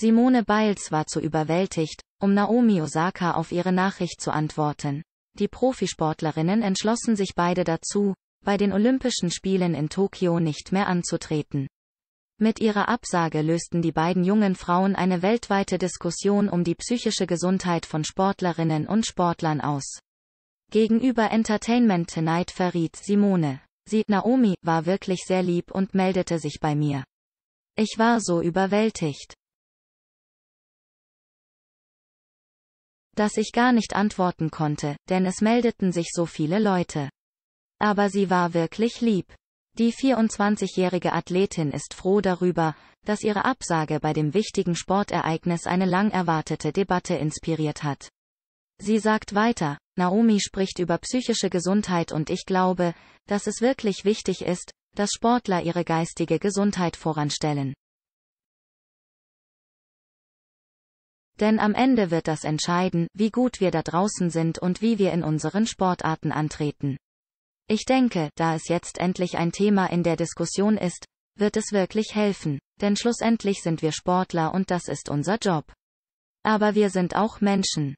Simone Biles war zu überwältigt, um Naomi Osaka auf ihre Nachricht zu antworten. Die Profisportlerinnen entschlossen sich beide dazu, bei den Olympischen Spielen in Tokio nicht mehr anzutreten. Mit ihrer Absage lösten die beiden jungen Frauen eine weltweite Diskussion um die psychische Gesundheit von Sportlerinnen und Sportlern aus. Gegenüber Entertainment Tonight verriet Simone. Sie, Naomi, war wirklich sehr lieb und meldete sich bei mir. Ich war so überwältigt. dass ich gar nicht antworten konnte, denn es meldeten sich so viele Leute. Aber sie war wirklich lieb. Die 24-jährige Athletin ist froh darüber, dass ihre Absage bei dem wichtigen Sportereignis eine lang erwartete Debatte inspiriert hat. Sie sagt weiter, Naomi spricht über psychische Gesundheit und ich glaube, dass es wirklich wichtig ist, dass Sportler ihre geistige Gesundheit voranstellen. Denn am Ende wird das entscheiden, wie gut wir da draußen sind und wie wir in unseren Sportarten antreten. Ich denke, da es jetzt endlich ein Thema in der Diskussion ist, wird es wirklich helfen, denn schlussendlich sind wir Sportler und das ist unser Job. Aber wir sind auch Menschen.